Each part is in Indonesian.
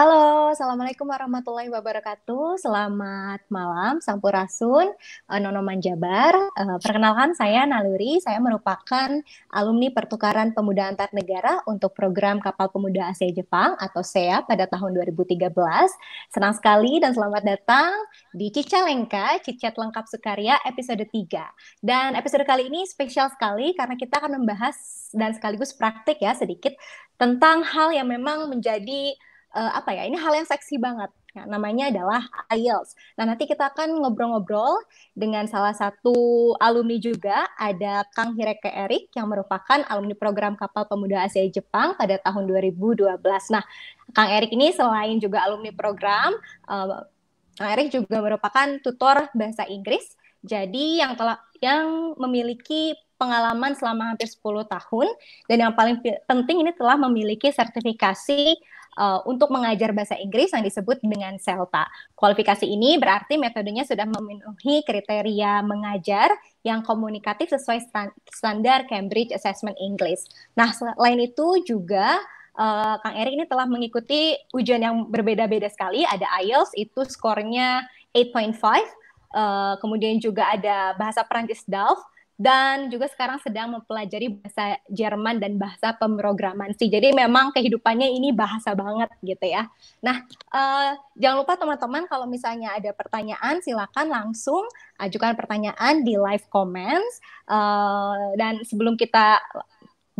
Halo, Assalamualaikum warahmatullahi wabarakatuh. Selamat malam, Sampurasun, eh, Nono Manjabar. Eh, perkenalkan, saya Naluri. Saya merupakan alumni pertukaran pemuda antar negara untuk program Kapal Pemuda Asia Jepang atau SEA pada tahun 2013. Senang sekali dan selamat datang di Cicalengka, Cicat Lengkap Sukarya episode 3. Dan episode kali ini spesial sekali karena kita akan membahas dan sekaligus praktik ya sedikit tentang hal yang memang menjadi uh, apa ya ini hal yang seksi banget Nah, namanya adalah IELTS. Nah, nanti kita akan ngobrol-ngobrol dengan salah satu alumni juga, ada Kang Hireke Erik yang merupakan alumni program Kapal Pemuda Asia Jepang pada tahun 2012. Nah, Kang Erik ini selain juga alumni program, uh, Kang Erik juga merupakan tutor bahasa Inggris. Jadi yang telah yang memiliki pengalaman selama hampir 10 tahun dan yang paling penting ini telah memiliki sertifikasi uh, untuk mengajar bahasa Inggris yang disebut dengan CELTA. Kualifikasi ini berarti metodenya sudah memenuhi kriteria mengajar yang komunikatif sesuai standar Cambridge Assessment English. Nah, selain itu juga uh, Kang Eri ini telah mengikuti ujian yang berbeda-beda sekali. Ada IELTS itu skornya 8.5, uh, eh, kemudian juga ada bahasa Perancis DALF dan juga sekarang sedang mempelajari bahasa Jerman dan bahasa pemrograman sih. Jadi memang kehidupannya ini bahasa banget gitu ya. Nah, eh, jangan lupa teman-teman kalau misalnya ada pertanyaan silakan langsung ajukan pertanyaan di live comments. Eh, dan sebelum kita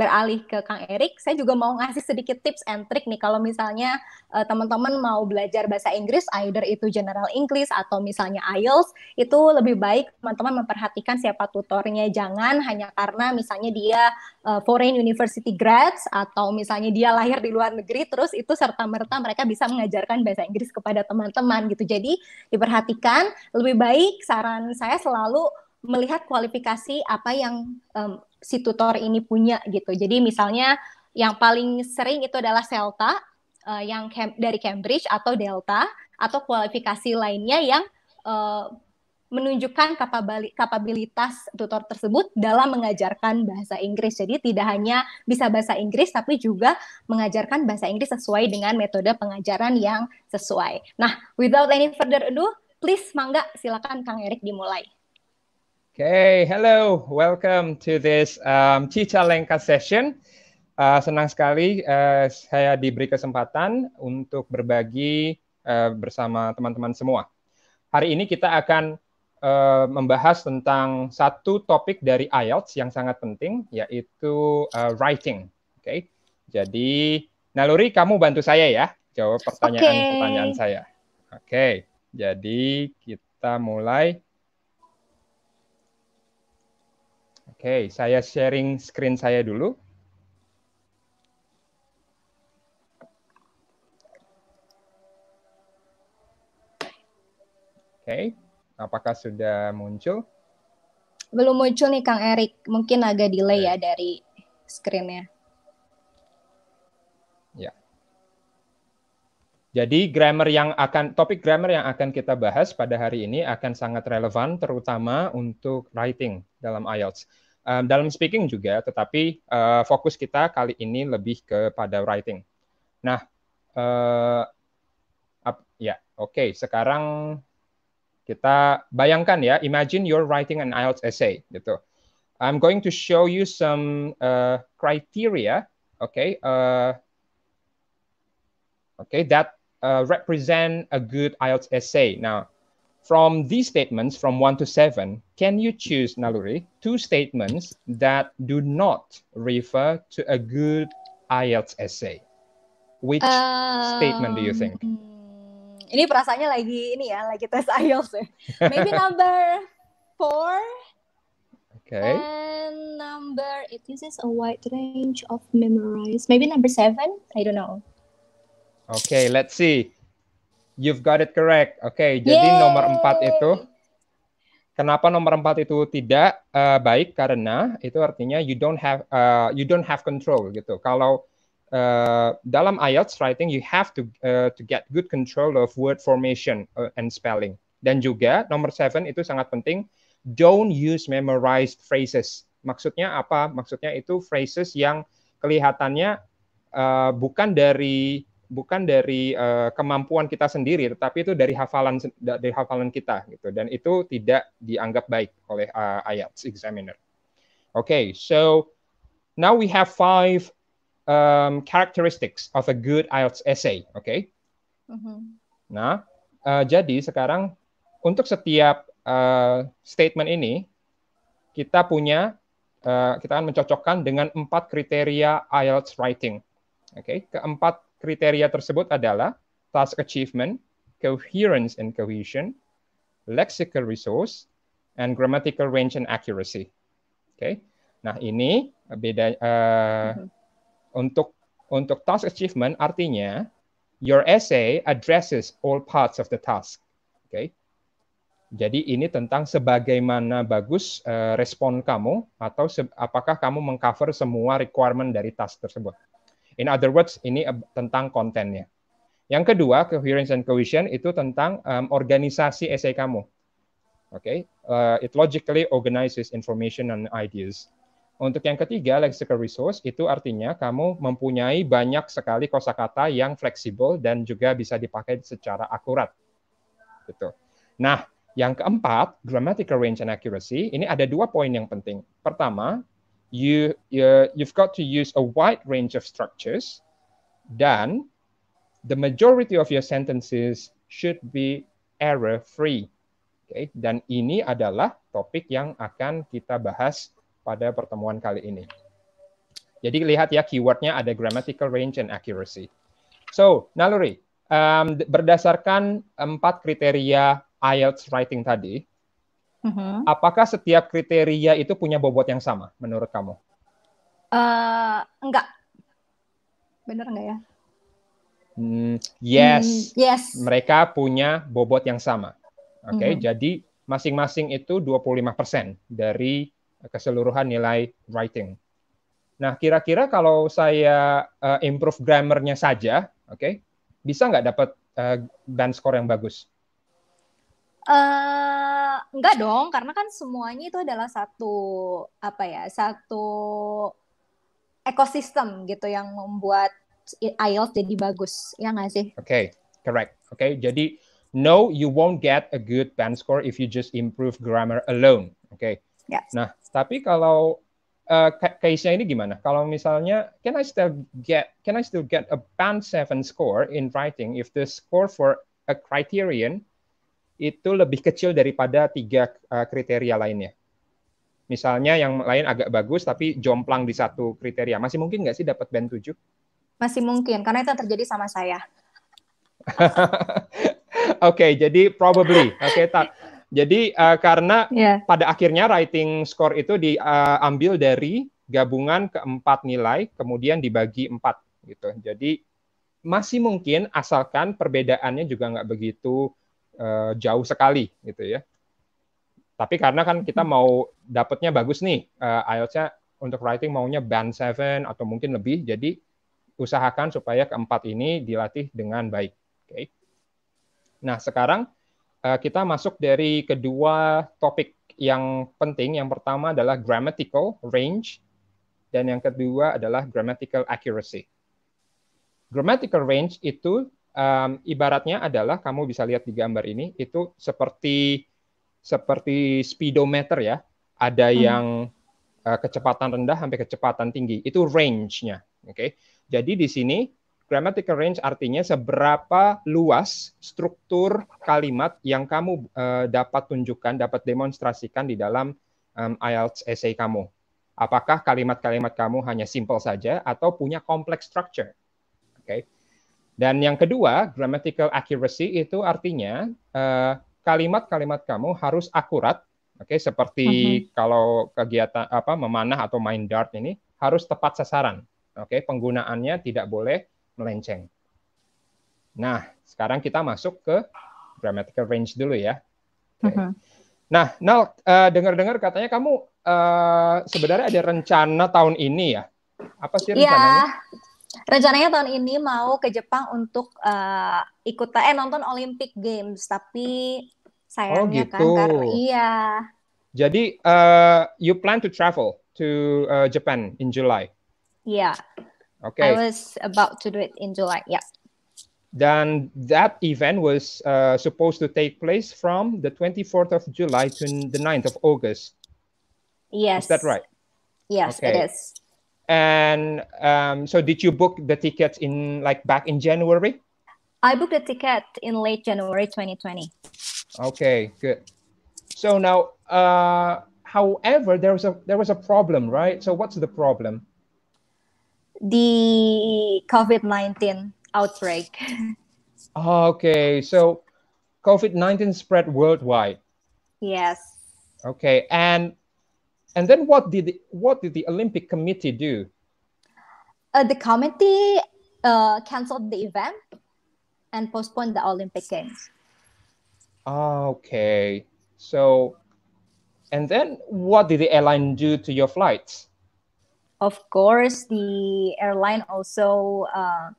beralih ke Kang Erik, saya juga mau ngasih sedikit tips and trick nih kalau misalnya uh, teman-teman mau belajar bahasa Inggris, either itu General English atau misalnya IELTS, itu lebih baik teman-teman memperhatikan siapa tutornya, jangan hanya karena misalnya dia uh, foreign university grads atau misalnya dia lahir di luar negeri, terus itu serta-merta mereka bisa mengajarkan bahasa Inggris kepada teman-teman gitu. Jadi diperhatikan, lebih baik saran saya selalu melihat kualifikasi apa yang um, si tutor ini punya gitu. Jadi misalnya yang paling sering itu adalah Celta uh, yang cam dari Cambridge atau Delta atau kualifikasi lainnya yang uh, menunjukkan kapabilitas tutor tersebut dalam mengajarkan bahasa Inggris. Jadi tidak hanya bisa bahasa Inggris tapi juga mengajarkan bahasa Inggris sesuai dengan metode pengajaran yang sesuai. Nah, without any further ado, please mangga silakan Kang Erik dimulai. Okay, hello, welcome to this um, Cica Lengka session. Uh, senang sekali uh, saya diberi kesempatan untuk berbagi uh, bersama teman-teman semua. Hari ini kita akan uh, membahas tentang satu topik dari IELTS yang sangat penting, yaitu uh, writing. Oke, okay? jadi Naluri kamu bantu saya ya jawab pertanyaan-pertanyaan okay. saya. Oke, okay. jadi kita mulai Oke, saya sharing screen saya dulu. Oke, apakah sudah muncul? Belum muncul nih Kang Erik, mungkin agak delay okay. Iya. ya dari screen-nya. Ya. Jadi grammar yang akan topik grammar yang akan kita bahas pada hari ini akan sangat relevan terutama untuk writing dalam IELTS um, dalam speaking juga, tetapi uh, fokus kita kali ini lebih kepada writing. Nah, uh, ya, oke. Okay. Sekarang kita bayangkan ya, imagine you're writing an IELTS essay, gitu. I'm going to show you some uh, criteria, okay, uh, okay, that uh, represent a good IELTS essay. Now, from these statements from one to seven, can you choose, Naluri, two statements that do not refer to a good IELTS essay? Which um, statement do you think? Um, ini perasaannya lagi ini ya, lagi tes IELTS Maybe number four. Okay. And number, it uses a wide range of memorize. Maybe number seven, I don't know. Okay, let's see. You've got it correct. Oke, okay, jadi jadi nomor empat itu Kenapa nomor empat itu tidak uh, baik? Karena itu artinya you don't have uh, you don't have control gitu. Kalau uh, dalam IELTS writing you have to uh, to get good control of word formation and spelling. Dan juga nomor seven itu sangat penting don't use memorized phrases. Maksudnya apa? Maksudnya itu phrases yang kelihatannya uh, bukan dari bukan dari uh, kemampuan kita sendiri, tetapi itu dari hafalan dari hafalan kita gitu. Dan itu tidak dianggap baik oleh uh, eh, IELTS examiner. Okay, so now we have five um, characteristics of a good IELTS essay. Okay. Mm -hmm. Nah, uh, jadi sekarang untuk setiap uh, statement ini kita punya uh, kita akan mencocokkan dengan empat kriteria IELTS writing. Oke, okay? keempat Kriteria tersebut adalah task achievement, coherence and cohesion, lexical resource, and grammatical range and accuracy. Oke. Okay. Nah, ini beda uh, mm-hmm. untuk untuk task achievement artinya your essay addresses all parts of the task. Oke. Okay. Jadi ini tentang sebagaimana bagus uh, respon kamu atau apakah kamu mengcover semua requirement dari task tersebut. In other words, ini tentang kontennya. Yang kedua, coherence and cohesion itu tentang um, organisasi esai kamu. Oke, okay? uh, it logically organizes information and ideas. Untuk yang ketiga, lexical resource itu artinya kamu mempunyai banyak sekali kosakata yang fleksibel dan juga bisa dipakai secara akurat. Gitu. Nah, yang keempat, grammatical range and accuracy, ini ada dua poin yang penting. Pertama, you you you've got to use a wide range of structures dan the majority of your sentences should be error free okay? dan ini adalah topik yang akan kita bahas pada pertemuan kali ini jadi lihat ya keywordnya ada grammatical range and accuracy so Naluri um, berdasarkan empat kriteria IELTS writing tadi mm Apakah setiap kriteria itu punya bobot yang sama menurut kamu? Uh, enggak. benar enggak ya? Hmm, yes. Hmm, yes. Mereka punya bobot yang sama. Oke, okay, mm-hmm. jadi masing-masing itu 25% dari keseluruhan nilai writing. Nah, kira-kira kalau saya uh, improve grammarnya saja, oke, okay, bisa nggak dapat uh, eh, band score yang bagus? Uh, enggak dong, karena kan semuanya itu adalah satu apa ya, satu ekosistem gitu yang membuat IELTS jadi bagus, ya nggak sih? Oke, okay, correct. Oke, okay, jadi no, you won't get a good band score if you just improve grammar alone. Oke. Okay. Ya. Yeah. Nah, tapi kalau uh, case-nya ini gimana? Kalau misalnya, can I still get can I still get a band seven score in writing if the score for a criterion itu lebih kecil daripada tiga eh, kriteria lainnya. Misalnya yang lain agak bagus tapi jomplang di satu kriteria. Masih mungkin nggak sih dapat band 7? Masih mungkin, karena itu terjadi sama saya. Oke, okay, jadi probably. Oke, okay, tak. Jadi uh, karena yeah. pada akhirnya writing score itu diambil eh, uh, dari gabungan keempat nilai, kemudian dibagi empat gitu. Jadi masih mungkin asalkan perbedaannya juga nggak begitu uh, jauh sekali gitu ya. Tapi karena kan kita mau dapatnya bagus nih, uh, eh, ielts untuk writing maunya band 7 atau mungkin lebih, jadi usahakan supaya keempat ini dilatih dengan baik. Oke. Okay. Nah, sekarang uh, kita masuk dari kedua topik yang penting. Yang pertama adalah grammatical range dan yang kedua adalah grammatical accuracy. Grammatical range itu um, ibaratnya adalah kamu bisa lihat di gambar ini itu seperti seperti speedometer ya. Ada hmm. yang uh, kecepatan rendah sampai kecepatan tinggi. Itu range-nya, oke. Okay? Jadi di sini grammatical range artinya seberapa luas struktur kalimat yang kamu uh, dapat tunjukkan, dapat demonstrasikan di dalam um, IELTS essay kamu. Apakah kalimat-kalimat kamu hanya simple saja atau punya complex structure? Oke. Okay? Dan yang kedua, grammatical accuracy itu artinya eh, kalimat-kalimat uh, kamu harus akurat, oke? Okay? Seperti uh mhm. -huh. kalau kegiatan apa memanah atau main dart ini harus tepat sasaran, oke? Okay? Penggunaannya tidak boleh melenceng. Nah, sekarang kita masuk ke grammatical range dulu ya. Okay. Uh mhm. -huh. Nah, Nal, uh, dengar-dengar katanya kamu uh, sebenarnya ada rencana tahun ini ya? Apa sih iya. rencananya? Yeah Rencananya tahun ini mau ke Jepang untuk uh, ikut eh nonton Olympic Games, tapi sayangnya oh, gitu. kan karena gitu. iya. Jadi uh, you plan to travel to uh, Japan in July? Yeah. Okay. I was about to do it in July. Yeah. Dan that event was uh, supposed to take place from the 24th of July to the 9th of August. Yes. Is that right? Yes, okay. it is. And um, so, did you book the tickets in like back in January? I booked the ticket in late January 2020. Okay, good. So now, uh, however, there was a there was a problem, right? So, what's the problem? The COVID nineteen outbreak. okay, so COVID nineteen spread worldwide. Yes. Okay, and and then what did the, what did the Olympic Committee do? Uh, the committee uh, canceled the event and postponed the Olympic Games. Ah, okay. So, and then what did the airline do to your flights? Of course, the airline also uh,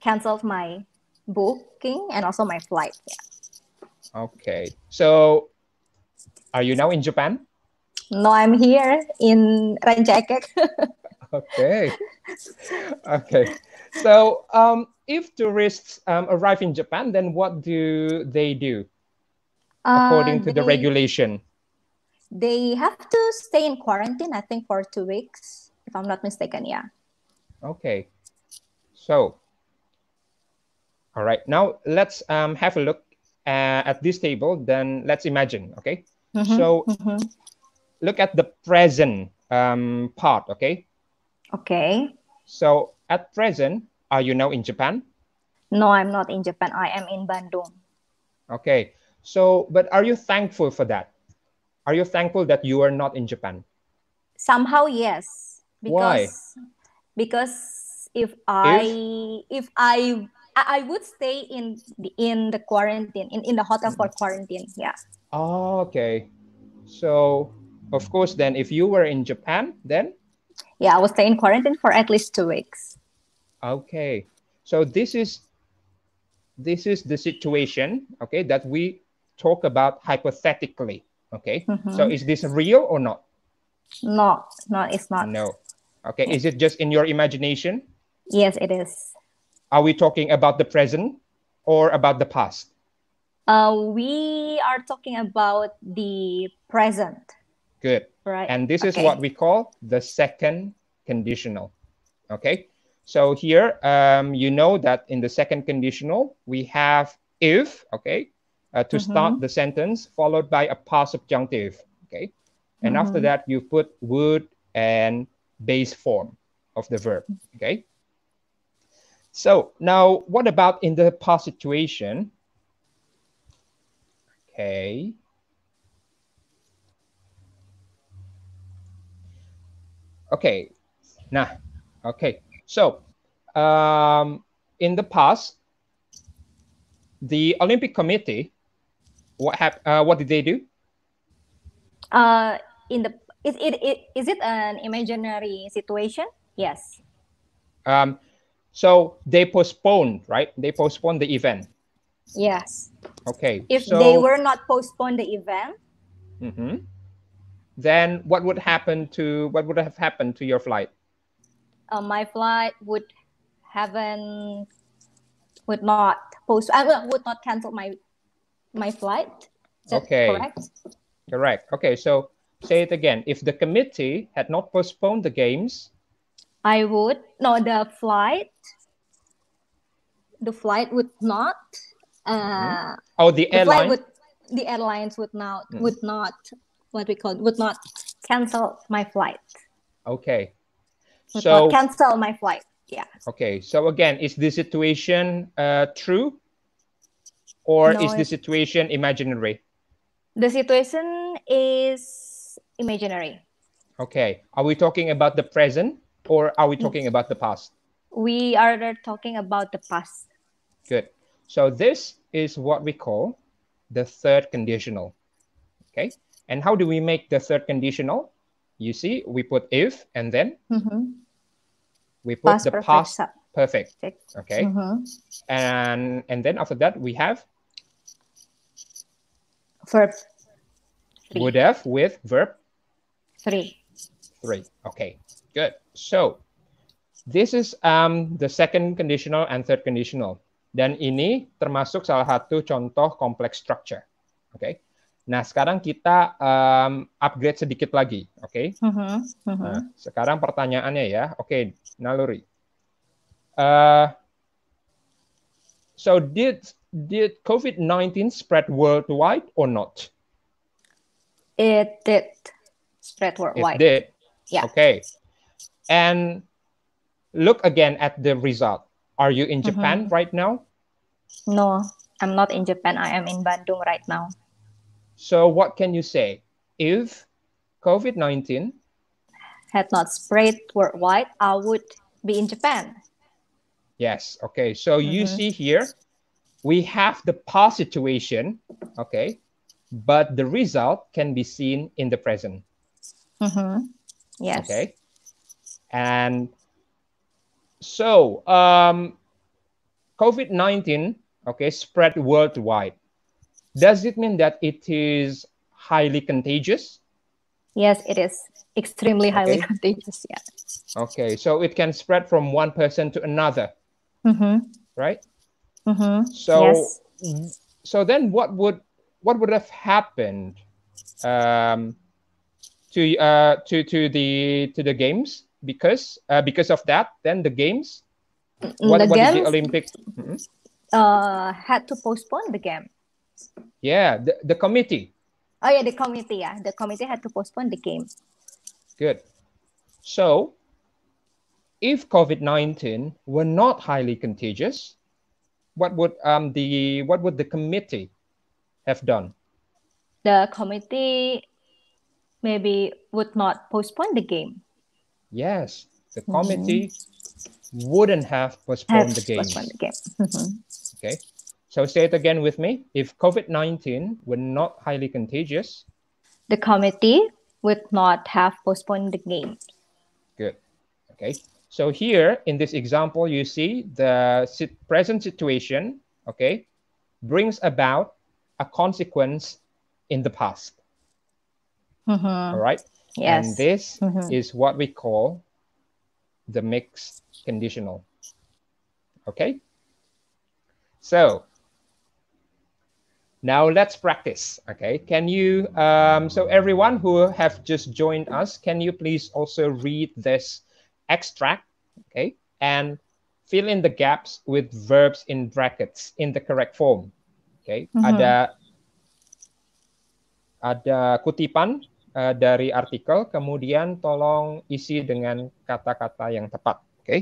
canceled my booking and also my flight. Yeah. Okay. So, are you now in Japan? no, I'm here in Ranchekek. okay. Okay. So, um, if tourists um, arrive in Japan, then what do they do according uh, they, to the regulation? They have to stay in quarantine, I think, for two weeks, if I'm not mistaken. Yeah. Okay. So, all right. Now let's um, have a look uh, at this table. Then let's imagine. Okay. Mm -hmm. So, mm -hmm look at the present um, part, okay? Okay. So at present, are you now in Japan? No, I'm not in Japan. I am in Bandung. Okay. So, but are you thankful for that? Are you thankful that you are not in Japan? Somehow, yes. Because, Why? Because if I if, if I I would stay in the, in the quarantine in, in the hotel for quarantine. Yeah. Oh, okay. So of course, then if you were in Japan, then? Yeah, I was staying in quarantine for at least two weeks. Okay. So this is this is the situation, okay, that we talk about hypothetically. Okay. Mm-hmm. So is this real or not? No, no, it's not. No. Okay. Is it just in your imagination? Yes, it is. Are we talking about the present or about the past? Uh, we are talking about the present. Good. Right. And this okay. is what we call the second conditional. Okay. So here, um, you know that in the second conditional, we have if, okay, uh, to mm -hmm. start the sentence, followed by a past subjunctive, okay? And mm -hmm. after mm-hmm. that, you put would and base form of the verb, okay? So now, what about in the past situation? Okay, Okay. Nah. Okay. So um, in the past, the Olympic Committee, what hap- uh, What did they do? Uh, in the is it, it is it an imaginary situation? Yes. Um, so they postponed, right? They postponed the event. Yes. Okay. If so, they were not postponed the event, mm-hmm then what would happen to what would have happened to your flight? Uh, my flight would haven't would not post. I uh, would not cancel my my flight. Is okay. Correct. Correct. Okay. So say it again. If the committee had not postponed the games, I would no the flight. The flight would not. Mm-hmm. Uh, mm-hmm. Oh, the, the airline. Would, the airlines would not mm. would not what we call would not cancel my flight. Okay. Would so cancel my flight. Yeah. Okay. So again, is this situation uh, true, or no, is the situation imaginary? The situation is imaginary. Okay. Are we talking about the present, or are we talking about the past? We are talking about the past. Good. So this is what we call the third conditional. Okay. And how do we make the third conditional? You see, we put if and then mm -hmm. we put past the perfect past perfect. Okay. Mm -hmm. And and then after that we have verb three. would have with verb three. Three. Okay. Good. So this is um, the second conditional and third conditional. Dan ini termasuk salah satu contoh complex structure. Okay. Nah, sekarang kita um, upgrade sedikit lagi, oke? Okay? Uh-huh. Uh-huh. Nah, sekarang pertanyaannya ya, oke, okay, Naluri. Uh, so did did COVID-19 spread worldwide or not? It did spread worldwide. It did. Yeah. Okay. And look again at the result. Are you in Japan uh-huh. right now? No, I'm not in Japan. I am in Bandung right now. So what can you say? If COVID-19 had not spread worldwide, I would be in Japan. Yes. Okay. So mm -hmm. you mm-hmm. see here, we have the past situation. Okay. But the result can be seen in the present. Mm -hmm. Yes. Okay. And so um, COVID 19, okay, spread worldwide does it mean that it is highly contagious? Yes, it is extremely highly okay. contagious. Yeah. Okay, so it can spread from one person to another. Mm-hmm. Right. Mm-hmm. So, yes. so then what would what would have happened um, to uh, to to the to the games because uh, because of that? Then the games. Mm, what, the what games, the Olympics Mm-hmm. Uh, had to postpone the game yeah, the, the committee. Oh yeah, the committee. Yeah, the committee had to postpone the game. Good. So, if COVID nineteen were not highly contagious, what would um the what would the committee have done? The committee maybe would not postpone the game. Yes, the mm-hmm. committee mm-hmm. wouldn't have postponed have the game. Postponed the game. Okay, so say it again with me. If COVID 19 were not highly contagious, the committee would not have postponed the game. Good. Okay. So here in this example, you see the present situation, okay, brings about a consequence in the past. Mm-hmm. All right. Yes. And this mm-hmm. is what we call the mixed conditional. Okay. So Now let's practice. Okay, can you? Um, so everyone who have just joined us, can you please also read this extract? Okay, and fill in the gaps with verbs in brackets in the correct form. Okay, mm -hmm. ada ada kutipan uh, dari artikel, kemudian tolong isi dengan kata-kata yang tepat. Oke, okay?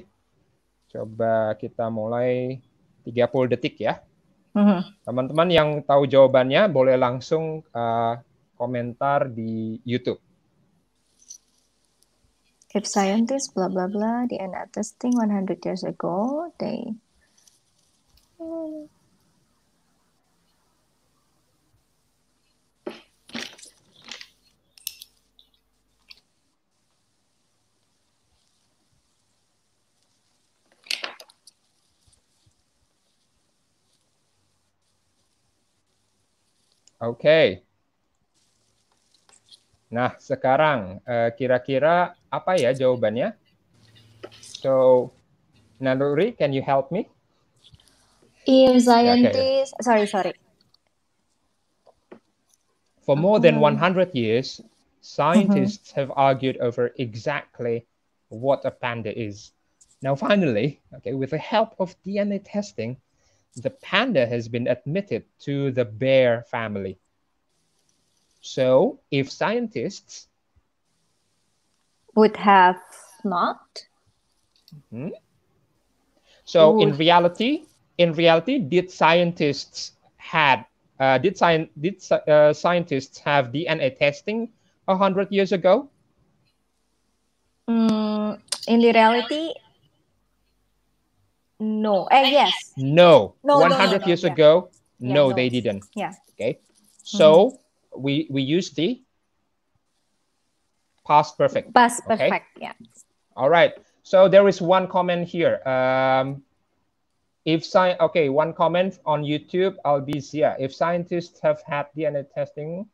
coba kita mulai 30 detik ya. Mm-hmm. Teman-teman uh-huh. yang tahu jawabannya boleh langsung uh, komentar di YouTube. If scientists bla bla bla, they end testing 100 years ago, they Okay. Nah, sekarang eh, kira-kira uh, apa ya jawabannya? So, Naluri, can you help me? If scientists, okay. sorry, sorry. For more than hmm. 100 years, scientists mm -hmm. have argued over exactly what a panda is. Now, finally, okay, with the help of DNA testing, the panda has been admitted to the bear family. So, if scientists would have not, mm-hmm. so Ooh. in reality, in reality, did scientists had uh, did sci- did uh, scientists have DNA testing a hundred years ago? Mm, in reality, no. Uh, yes. No. no 100 no, no, years ago, yeah. no, yeah, they didn't. Yeah. Okay. Hmm. So mm-hmm. we we use the past perfect. Past okay? Yeah. All right. So there is one comment here. Um, if sci- okay, one comment on YouTube, I'll be Albizia. If scientists have had DNA testing,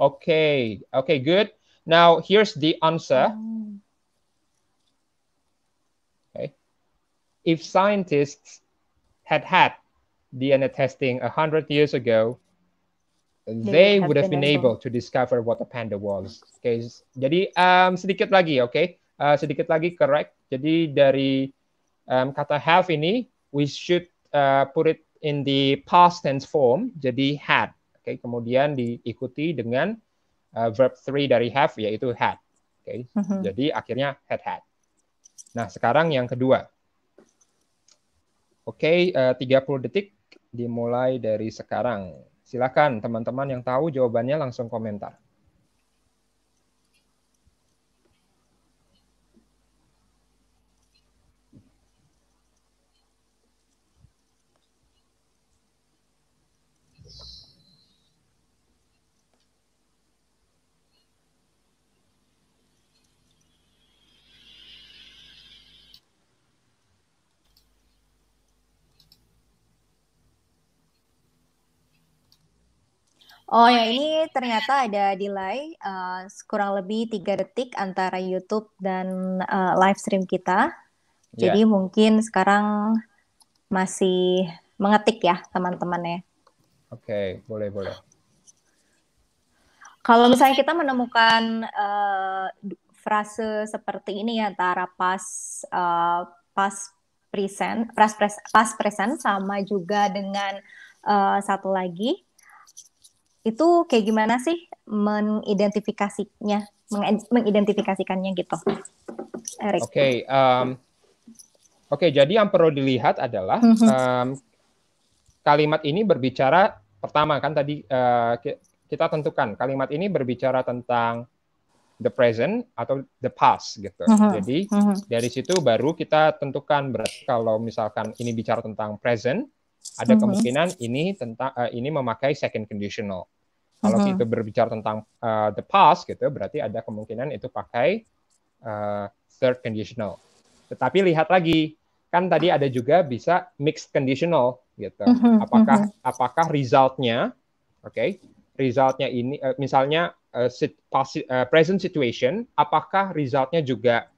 okay, okay, good. Now here's the answer. Mm. if scientists had had DNA testing a hundred years ago, they would have been able to discover what a panda was. Okay. Jadi um, sedikit lagi, oke, okay? uh, sedikit lagi correct. Jadi dari um, kata have ini, we should uh, put it in the past tense form. Jadi had. Oke, okay? kemudian diikuti dengan uh, verb three dari have yaitu had. Oke, okay? mm -hmm. jadi akhirnya had had. Nah sekarang yang kedua, Oke, okay, uh, 30 detik dimulai dari sekarang. Silakan teman-teman yang tahu jawabannya langsung komentar. Oh, ya ini ternyata ada delay uh, kurang lebih tiga detik antara YouTube dan uh, live stream kita. Yeah. Jadi mungkin sekarang masih mengetik ya teman teman ya. Oke, okay, boleh boleh. Kalau misalnya kita menemukan uh, frase seperti ini ya, antara pas uh, pas present, pas, pres, pas present sama juga dengan uh, satu lagi itu kayak gimana sih mengidentifikasinya, mengidentifikasikannya gitu, Erik? Oke, okay, um, oke. Okay, jadi yang perlu dilihat adalah um, kalimat ini berbicara pertama kan tadi uh, kita tentukan kalimat ini berbicara tentang the present atau the past gitu. Mhm. Jadi mhm. dari situ baru kita tentukan berarti kalau misalkan ini bicara tentang present ada mm -hmm. kemungkinan ini tentang uh, ini memakai second conditional. Kalau mm -hmm. kita berbicara tentang uh, the past gitu, berarti ada kemungkinan itu pakai uh, third conditional. Tetapi lihat lagi, kan tadi ada juga bisa mixed conditional gitu. Mm -hmm. Apakah mm -hmm. apakah resultnya, oke, okay, resultnya ini uh, misalnya uh, sit, past, uh, present situation, apakah resultnya juga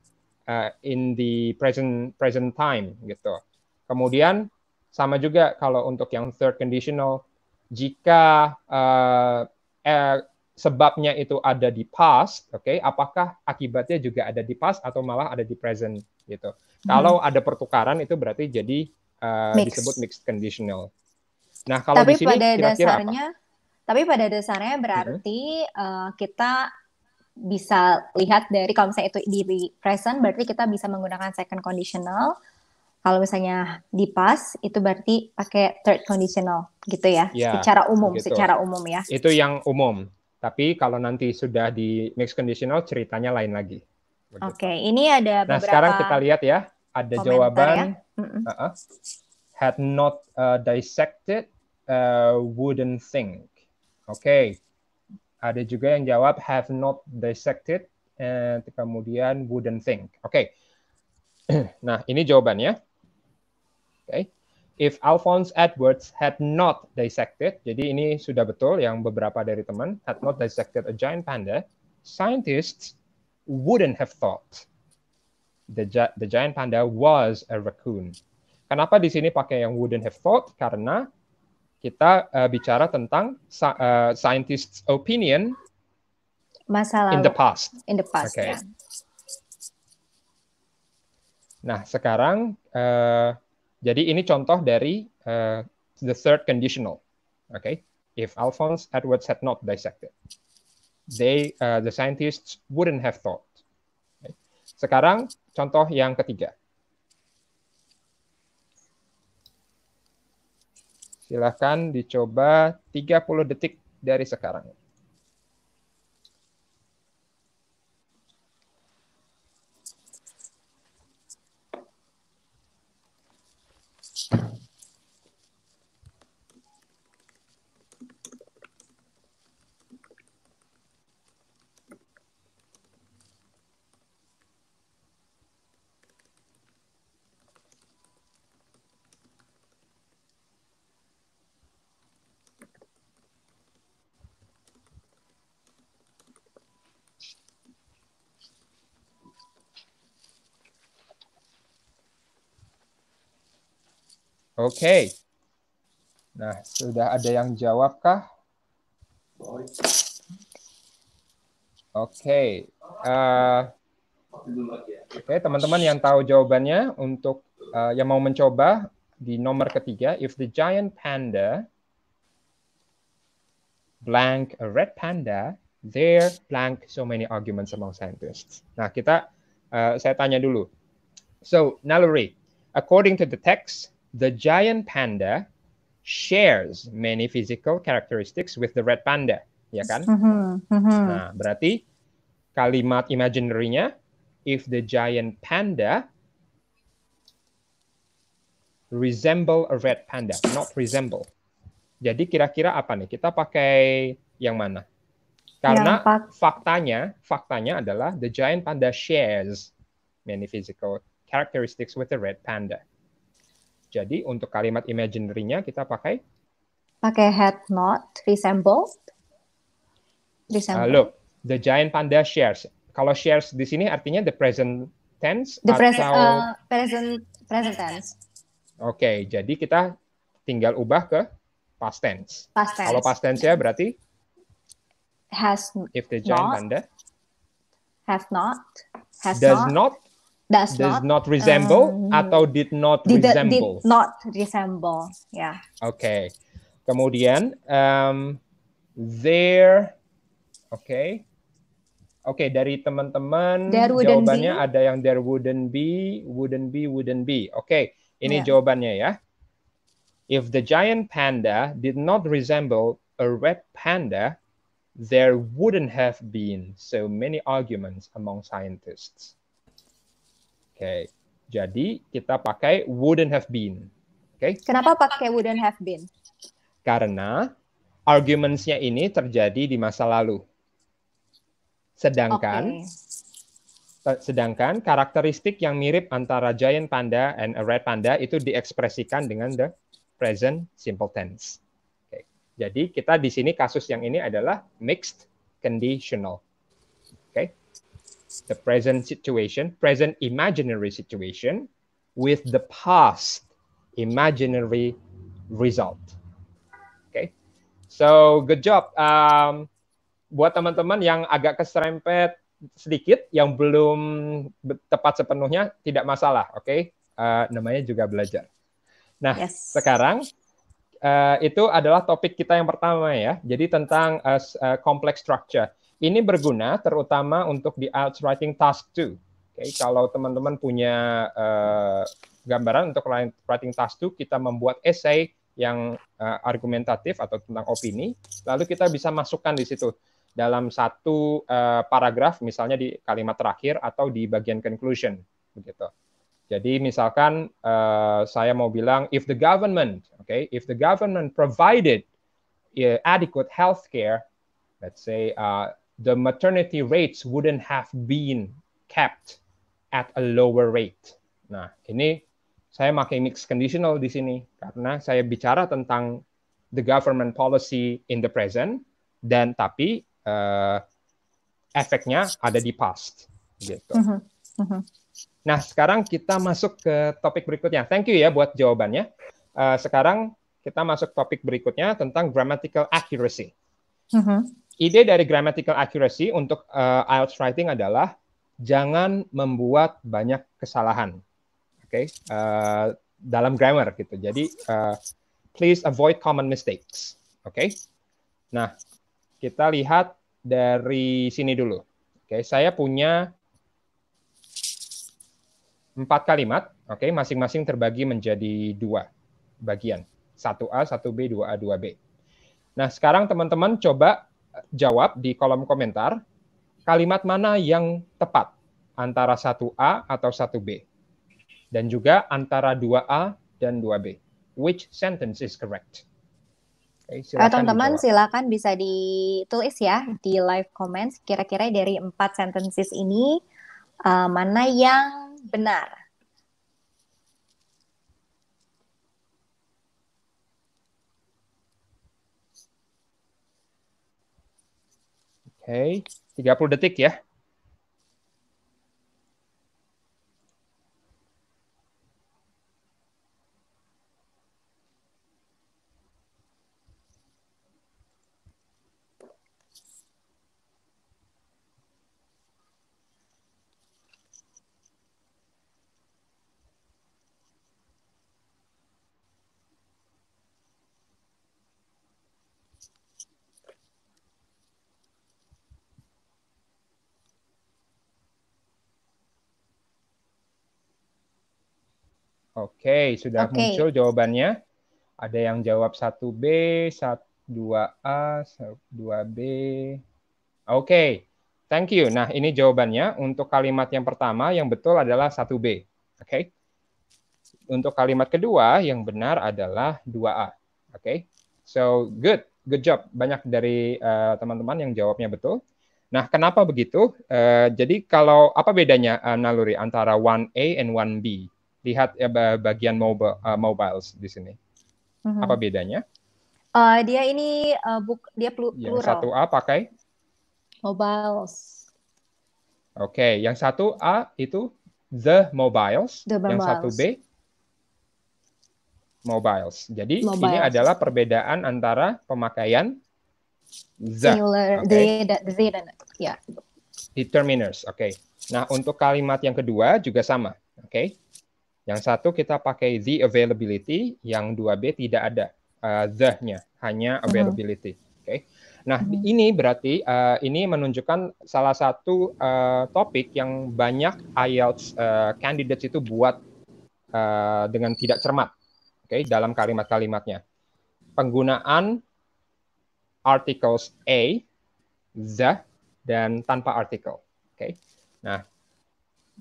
uh, in the present present time gitu. Kemudian sama juga kalau untuk yang third conditional, jika uh, eh, sebabnya itu ada di past, oke, okay, apakah akibatnya juga ada di past atau malah ada di present gitu. Hmm. Kalau ada pertukaran itu berarti jadi uh, mixed. disebut mixed conditional. Nah, kalau tapi di sini pada kira-kira dasarnya, apa? Tapi pada dasarnya berarti hmm. uh, kita bisa lihat dari kalau misalnya itu di present berarti kita bisa menggunakan second conditional kalau misalnya di pass itu berarti pakai third conditional gitu ya, ya secara umum, gitu. secara umum ya. Itu yang umum. Tapi kalau nanti sudah di mixed conditional ceritanya lain lagi. Begitu. Oke, ini ada nah, beberapa Nah, sekarang kita lihat ya, ada jawaban ya. Uh -uh. had not uh, dissected uh, wouldn't think. Oke. Okay. Ada juga yang jawab have not dissected and kemudian wouldn't think. Oke. Okay. Nah, ini jawabannya. Okay? If Alphonse Edwards had not dissected, jadi ini sudah betul yang beberapa dari teman, had not dissected a giant panda, scientists wouldn't have thought the, the giant panda was a raccoon. Kenapa di sini pakai yang wouldn't have thought? Karena kita uh, bicara tentang uh, scientists' opinion masa lalu. in the past. In the past. Okay. Ya. Nah, sekarang uh, jadi ini contoh dari uh, the third conditional. Okay, if Alphonse Edwards had not dissected, they uh, the scientists wouldn't have thought. Okay. Sekarang contoh yang ketiga. Silahkan dicoba 30 detik dari sekarang. Oke. Nah, sudah ada yang jawab kah? Oke. Uh, Oke, okay, teman-teman yang tahu jawabannya untuk uh, yang mau mencoba di nomor ketiga, if the giant panda blank a red panda, there blank so many arguments among scientists. Nah, kita uh, saya tanya dulu. So, Naluri, according to the text, the giant panda shares many physical characteristics with the red panda, ya kan? Mm-hmm. Mm-hmm. Nah, berarti kalimat imaginary-nya if the giant panda resemble a red panda, not resemble. Jadi kira-kira apa nih? Kita pakai yang mana? Karena yang faktanya, faktanya adalah the giant panda shares many physical characteristics with the red panda. Jadi untuk kalimat imaginary-nya kita pakai pakai had not resembled. resemble Uh, look, the giant panda shares. Kalau shares di sini artinya the present tense the atau present, uh, present present tense. Oke, okay, jadi kita tinggal ubah ke past tense. Past tense. Kalau past tense ya berarti has if the giant not, panda have not has does not, not does, does not, not resemble um, atau did not did, resemble. Did not resemble. Yeah. Okay. Kemudian um, there. Okay. okay, dari teman-teman jawabannya be. ada yang there wouldn't be, wouldn't be, wouldn't be. okay, ini yeah. jawabannya ya. If the giant panda did not resemble a red panda, there wouldn't have been so many arguments among scientists. okay. jadi kita pakai wouldn't have been. Oke. Okay? Kenapa pakai wouldn't have been? Karena arguments-nya ini terjadi di masa lalu. Sedangkan okay. sedangkan karakteristik yang mirip antara giant panda and a red panda itu diekspresikan dengan the present simple tense. Okay. Jadi kita di sini kasus yang ini adalah mixed conditional the present situation, present imaginary situation, with the past imaginary result. Okay, so good job. Um, buat teman-teman yang agak keserempet sedikit, yang belum tepat sepenuhnya, tidak masalah. Oke, okay? uh, namanya juga belajar. Nah, yes. sekarang uh, itu adalah topik kita yang pertama ya. Jadi tentang uh, uh, complex structure. Ini berguna terutama untuk di IELTS Writing Task 2. Okay, kalau teman-teman punya uh, gambaran untuk Writing Task 2, kita membuat essay yang uh, argumentatif atau tentang opini, lalu kita bisa masukkan di situ dalam satu uh, paragraf, misalnya di kalimat terakhir atau di bagian conclusion, begitu. Jadi misalkan uh, saya mau bilang if the government, okay, if the government provided adequate healthcare, let's say uh, the maternity rates wouldn't have been kept at a lower rate. Nah, ini saya pakai mixed conditional di sini karena saya bicara tentang the government policy in the present dan tapi uh, efeknya ada di past gitu. Uh -huh. Uh -huh. Nah, sekarang kita masuk ke topik berikutnya. Thank you ya buat jawabannya. Uh, sekarang kita masuk topik berikutnya tentang grammatical accuracy. Uh mm-hmm. -huh ide dari grammatical accuracy untuk uh, IELTS writing adalah jangan membuat banyak kesalahan, oke, okay? uh, eh, dalam grammar gitu. Jadi uh, please avoid common mistakes, oke? Okay? Nah, kita lihat dari sini dulu. Oke, okay, saya punya empat kalimat. Oke, okay, masing-masing terbagi menjadi dua bagian. satu a satu b dua a dua b Nah, sekarang teman-teman coba jawab di kolom komentar kalimat mana yang tepat antara 1A atau 1B dan juga antara 2A dan 2B. Which sentence is correct? Eh, eh, teman-teman okay, silakan, silakan bisa ditulis ya di live comments kira-kira dari empat sentences ini uh, mana yang benar. Oke, okay. 30 detik ya. Oke, sudah okay. muncul jawabannya. Ada yang jawab 1B, 2A, 2B. Oke, thank you. Nah, ini jawabannya untuk kalimat yang pertama yang betul adalah 1B. Oke. Untuk kalimat kedua yang benar adalah 2A. Oke. So, good. Good job. Banyak dari eh, teman-teman uh, yang jawabnya betul. Nah, kenapa begitu? Uh, jadi kalau apa bedanya uh, naluri antara 1A and 1B? lihat ya, bagian mobile, uh, mobiles di sini. Mm-hmm. Apa bedanya? Uh, dia ini uh, buk, dia iya, plural. Yang satu A pakai mobiles. Oke, okay. yang satu A itu the mobiles, the mobiles. yang satu B mobiles. Jadi mobiles. ini adalah perbedaan antara pemakaian the, singular, okay. the, the, the the Yeah. Determiners, oke. Okay. Nah, untuk kalimat yang kedua juga sama, oke. Okay. Yang satu kita pakai the availability, yang 2B tidak ada uh, the-nya, hanya mhm. availability. Oke. Okay? Nah, mm-hmm. ini berarti uh, ini menunjukkan salah satu uh, topik yang banyak IELTS uh, candidates itu buat uh, dengan tidak cermat. Oke, okay? dalam kalimat-kalimatnya. Penggunaan articles a, the dan tanpa artikel. Oke. Okay? Nah,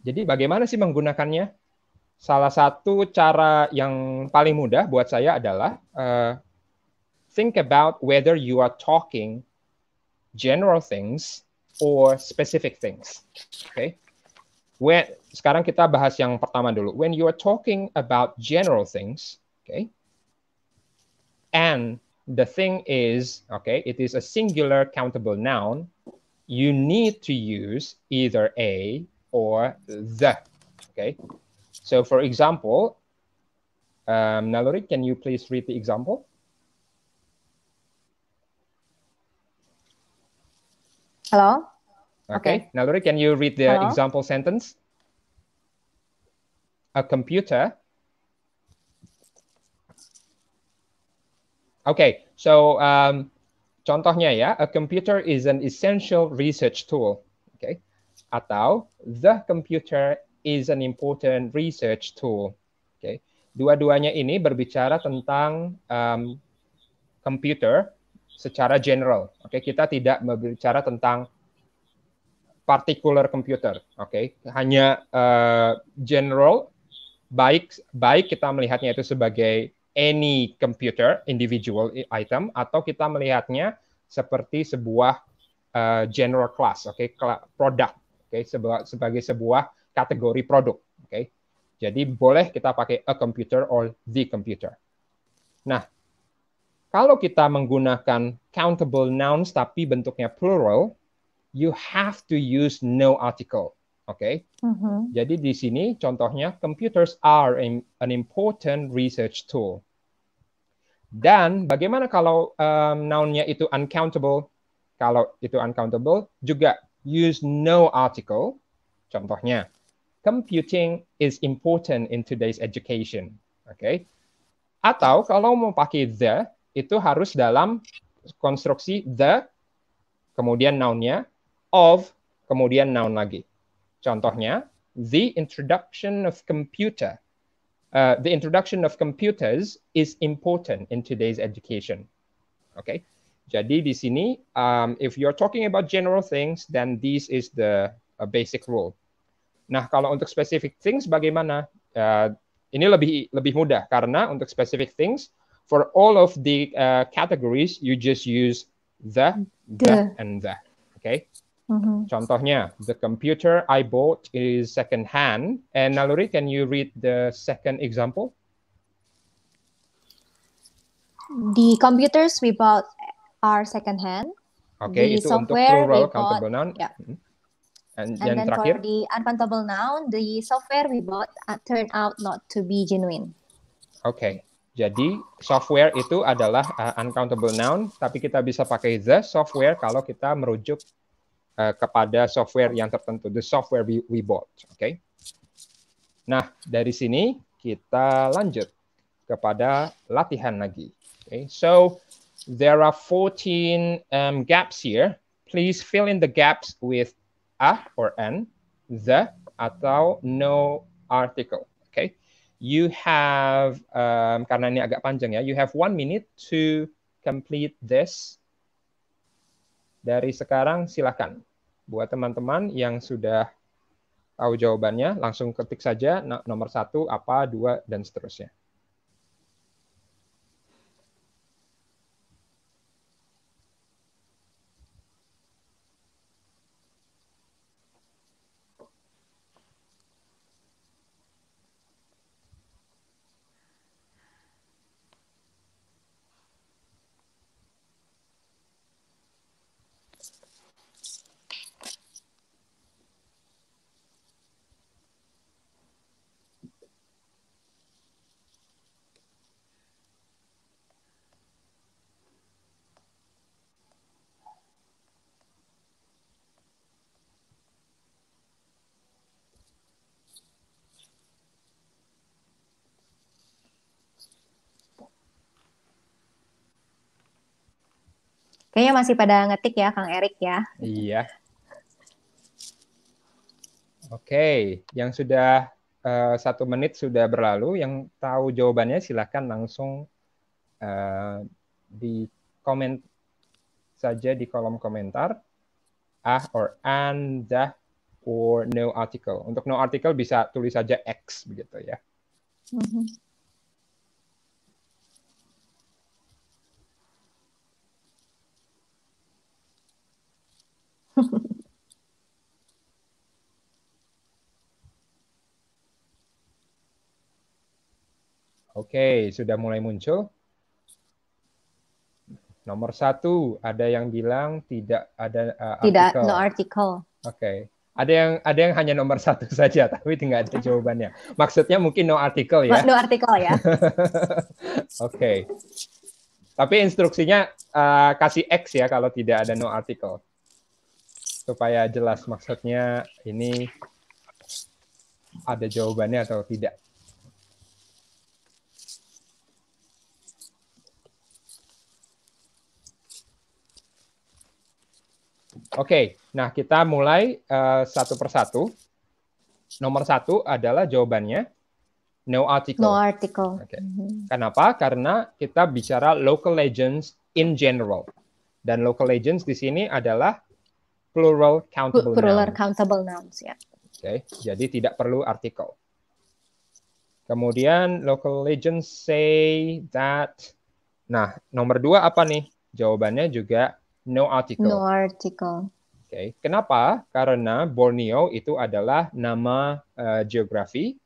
jadi bagaimana sih menggunakannya? Salah satu cara yang paling mudah buat saya adalah uh, think about whether you are talking general things or specific things. Okay. When, sekarang kita bahas yang pertama dulu. When you are talking about general things, okay, and the thing is, okay, it is a singular countable noun, you need to use either a or the. Okay. So for example, um, Naluri, can you please read the example? Hello? Okay. okay. Naluri, can you read the Hello? example sentence? A computer. Okay, so um, contohnya ya, a computer is an essential research tool. Okay, atau the computer is an important research tool. Okay. Dua-duanya ini berbicara tentang um, computer secara general. Oke, okay. kita tidak berbicara tentang particular computer. Oke, okay. hanya uh, general. Baik, baik kita melihatnya itu sebagai any computer individual item atau kita melihatnya seperti sebuah uh, general class, oke, okay, produk, oke, okay, sebagai sebuah kategori produk. Oke, okay? jadi boleh kita pakai a computer or the computer. Nah, kalau kita menggunakan countable nouns tapi bentuknya plural, you have to use no article. Oke, okay? mm -hmm. jadi di sini contohnya computers are an important research tool. Dan bagaimana kalau um, nounnya itu uncountable? Kalau itu uncountable juga use no article. Contohnya, computing is important in today's education. Oke. Okay? Atau kalau mau pakai the itu harus dalam konstruksi the kemudian nounnya of kemudian noun lagi. Contohnya the introduction of computer. Uh, the introduction of computers is important in today's education. Oke. Okay? Jadi di sini um, if you're talking about general things then this is the uh, basic rule. Nah, kalau untuk specific things bagaimana? Uh, ini lebih lebih mudah karena untuk specific things for all of the uh, categories you just use the, the, the and the. Oke. Okay? Mm-hmm. Contohnya, the computer I bought is second hand. And Naluri, can you read the second example? The computers we bought are second hand. Okay, the itu untuk plural countable noun. Yeah. Mm-hmm. And, and then terakhir, for the unpantable noun, the software we bought uh, turned out not to be genuine. Oke, okay. jadi software itu adalah uh, uncountable noun, tapi kita bisa pakai the software kalau kita merujuk uh, kepada software yang tertentu, the software we, we bought. Oke. Okay? Nah, dari sini kita lanjut kepada latihan lagi. Okay? So there are 14 um, gaps here. Please fill in the gaps with a or an, the atau no article. Okay, you have um, karena ini agak panjang ya. You have one minute to complete this. Dari sekarang silakan buat teman-teman yang sudah tahu jawabannya langsung ketik saja nomor satu apa dua dan seterusnya. Kayaknya masih pada ngetik ya, Kang Erik ya. Iya. Oke, okay. yang sudah uh, satu menit sudah berlalu, yang tahu jawabannya silahkan langsung uh, di komen saja di kolom komentar ah or and dah or no article. Untuk no article bisa tulis saja X begitu ya. Mm -hmm. Oke, sudah mulai muncul. Nomor satu, ada yang bilang tidak ada uh, artikel. Tidak, no article. Oke. Okay. Ada yang ada yang hanya nomor satu saja, tapi tidak ada jawabannya. Maksudnya mungkin no artikel ya? No artikel ya. Oke. okay. Tapi instruksinya uh, kasih X ya kalau tidak ada no artikel. Supaya jelas maksudnya ini ada jawabannya atau tidak. Oke, okay, nah kita mulai uh, satu persatu. Nomor satu adalah jawabannya no article. No article. Okay. Mm-hmm. Kenapa? Karena kita bicara local legends in general, dan local legends di sini adalah plural countable plural nouns. countable nouns ya. Oke, okay. jadi tidak perlu artikel. Kemudian local legends say that. Nah, nomor dua apa nih? Jawabannya juga No article. No article. Okay. Kenapa? Karena Borneo itu adalah nama uh, geografi,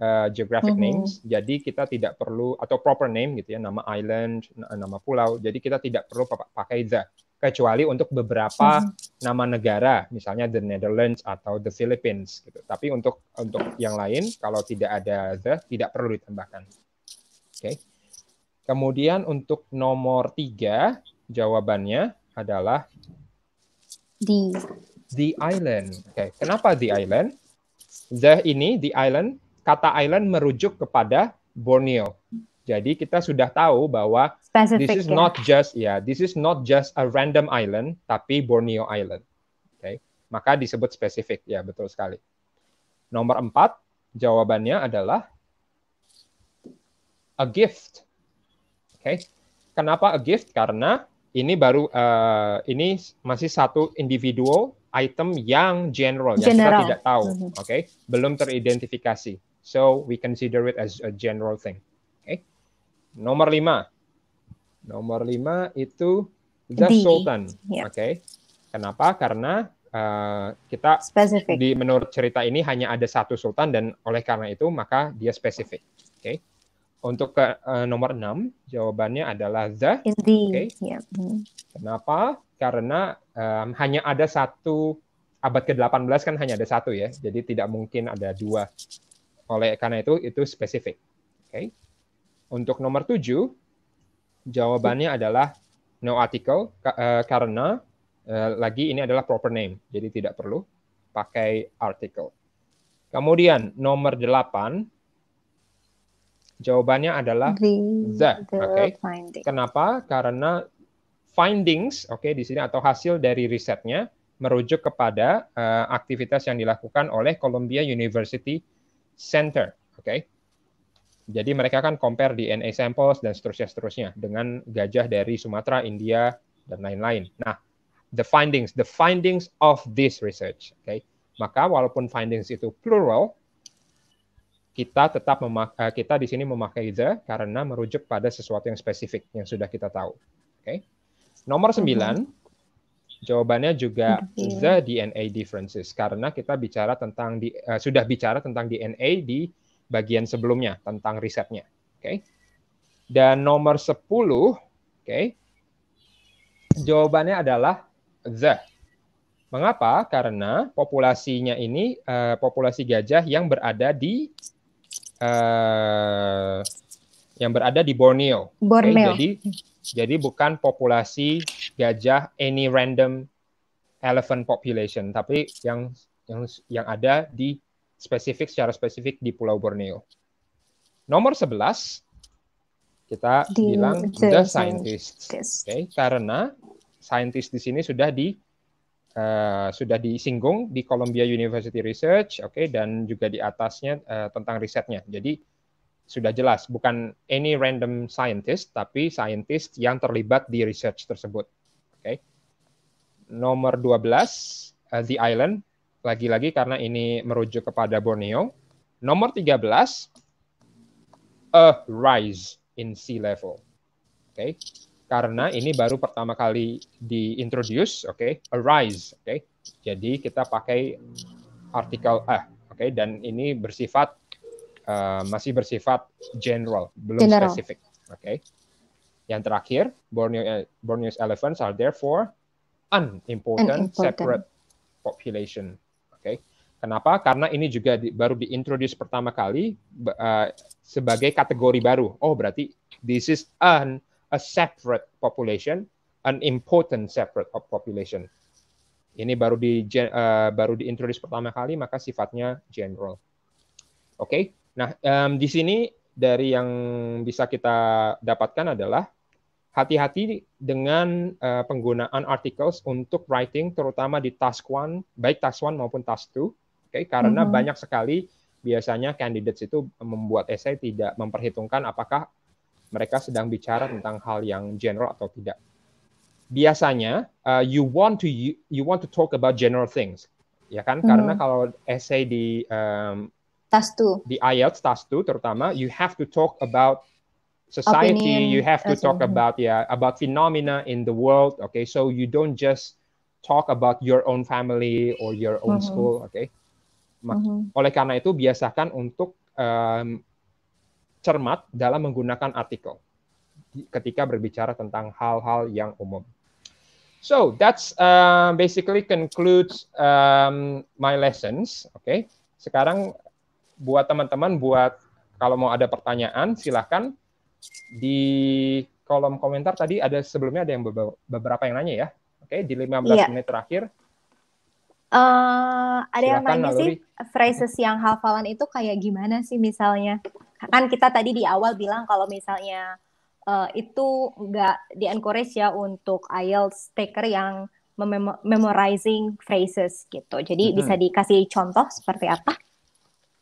uh, geographic mm -hmm. names. Jadi kita tidak perlu atau proper name gitu ya, nama island, nama pulau. Jadi kita tidak perlu pakai the kecuali untuk beberapa mm -hmm. nama negara, misalnya the Netherlands atau the Philippines gitu. Tapi untuk untuk yang lain kalau tidak ada the tidak perlu ditambahkan. Oke. Okay. Kemudian untuk nomor tiga jawabannya adalah the the island. Oke, okay. kenapa the island? The ini the island, kata island merujuk kepada Borneo. Jadi kita sudah tahu bahwa Specific, this is yeah. not just ya, yeah, this is not just a random island, tapi Borneo Island. Oke, okay. maka disebut spesifik. Ya, betul sekali. Nomor empat, jawabannya adalah a gift. Oke, okay. kenapa a gift? Karena ini baru uh, ini masih satu individual item yang general, general. yang kita tidak tahu, mm -hmm. oke, okay? belum teridentifikasi. So we consider it as a general thing. Oke. Okay? Nomor lima, nomor lima itu the D. Sultan, yeah. oke. Okay? Kenapa? Karena uh, kita specific. di menurut cerita ini hanya ada satu Sultan dan oleh karena itu maka dia spesifik, oke. Okay? Untuk ke uh, nomor 6, jawabannya adalah the. Indeed. Okay. Yeah. Hmm. Kenapa? Karena um, hanya ada satu abad ke-18 kan hanya ada satu ya. Jadi tidak mungkin ada dua. Oleh karena itu itu spesifik. Oke. Okay. Untuk nomor 7, jawabannya yeah. adalah no article ka uh, karena uh, lagi ini adalah proper name. Jadi tidak perlu pakai article. Kemudian nomor 8 Jawabannya adalah the, the. Oke. Okay. Kenapa? Karena findings, oke okay, di sini atau hasil dari risetnya merujuk kepada uh, aktivitas yang dilakukan oleh Columbia University Center, oke. Okay? Jadi mereka kan compare DNA samples dan seterusnya seterusnya dengan gajah dari Sumatera, India dan lain-lain. Nah, the findings, the findings of this research, oke. Okay? Maka walaupun findings itu plural, kita tetap memakai, eh, kita di sini memakai the karena merujuk pada sesuatu yang spesifik yang sudah kita tahu. Oke. Okay? Nomor 9 mm-hmm. jawabannya juga mm-hmm. the DNA differences karena kita bicara tentang di, uh, sudah bicara tentang DNA di bagian sebelumnya tentang risetnya. Oke. Okay? Dan nomor 10, oke. Okay, jawabannya adalah the. Mengapa? Karena populasinya ini uh, populasi gajah yang berada di Eh, yang berada di Borneo. Borneo. Okay, jadi jadi bukan populasi gajah any random elephant population, tapi yang yang yang ada di spesifik secara spesifik di Pulau Borneo. Nomor 11 kita di, bilang the, the Yes. Okay, karena scientist di sini sudah di Eh, sudah disinggung di Columbia University Research, oke, okay, dan juga di atasnya uh, tentang risetnya. Jadi sudah jelas bukan any random scientist tapi scientist yang terlibat di research tersebut. Oke. Okay. Nomor 12 uh, eh, The Island lagi-lagi karena ini merujuk kepada Borneo. Nomor 13 A rise in sea level. Oke. Okay karena ini baru pertama kali diintroduce, oke, okay, arise, oke. Okay. Jadi kita pakai artikel ah, oke, okay, dan ini bersifat uh, masih bersifat general, belum general. spesifik, oke. Okay. Yang terakhir, Borneo Borneo's elephants are therefore unimportant, unimportant. separate population, oke. Okay. Kenapa? Karena ini juga di, baru diintroduce pertama kali uh, sebagai kategori baru. Oh, berarti this is an a separate population, an important separate population. Ini baru di uh, baru diintroduce pertama kali maka sifatnya general. Oke. Okay? Nah, um, di sini dari yang bisa kita dapatkan adalah hati-hati dengan uh, penggunaan articles untuk writing terutama di task one, baik task one maupun task two, Oke, okay? karena mm -hmm. banyak sekali biasanya candidates itu membuat esai tidak memperhitungkan apakah mereka sedang bicara tentang hal yang general atau tidak. Biasanya uh, you want to you, you want to talk about general things, ya kan? Mm -hmm. Karena kalau essay di um, tas di IELTS task two, terutama you have to talk about society, Opinion. you have to talk about yeah about phenomena in the world. Okay, so you don't just talk about your own family or your own mm -hmm. school. Okay, mm -hmm. oleh karena itu biasakan untuk um, cermat dalam menggunakan artikel ketika berbicara tentang hal-hal yang umum. So that's uh, basically concludes um, my lessons. Oke, okay. sekarang buat teman-teman buat kalau mau ada pertanyaan silahkan di kolom komentar tadi ada sebelumnya ada yang beberapa yang nanya ya. Oke, okay, di 15 yeah. menit terakhir Uh, ada Silahkan, yang nanya sih phrases yang hafalan itu kayak gimana sih misalnya? kan kita tadi di awal bilang kalau misalnya uh, itu nggak di encourage ya untuk IELTS taker yang memorizing phrases gitu. Jadi -hmm. bisa dikasih contoh seperti apa?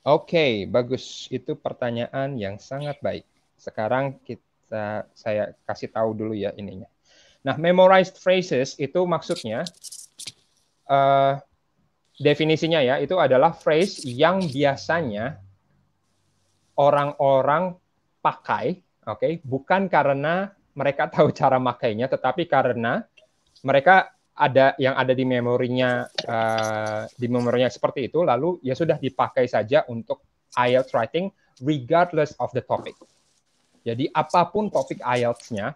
Oke, okay, bagus. Itu pertanyaan yang sangat baik. Sekarang kita saya kasih tahu dulu ya ininya. Nah, memorized phrases itu maksudnya uh, definisinya ya itu adalah phrase yang biasanya orang-orang pakai, oke, okay, bukan karena mereka tahu cara makainya, tetapi karena mereka ada yang ada di memorinya uh, di memorinya seperti itu, lalu ya sudah dipakai saja untuk IELTS writing regardless of the topic. Jadi apapun topik IELTS-nya,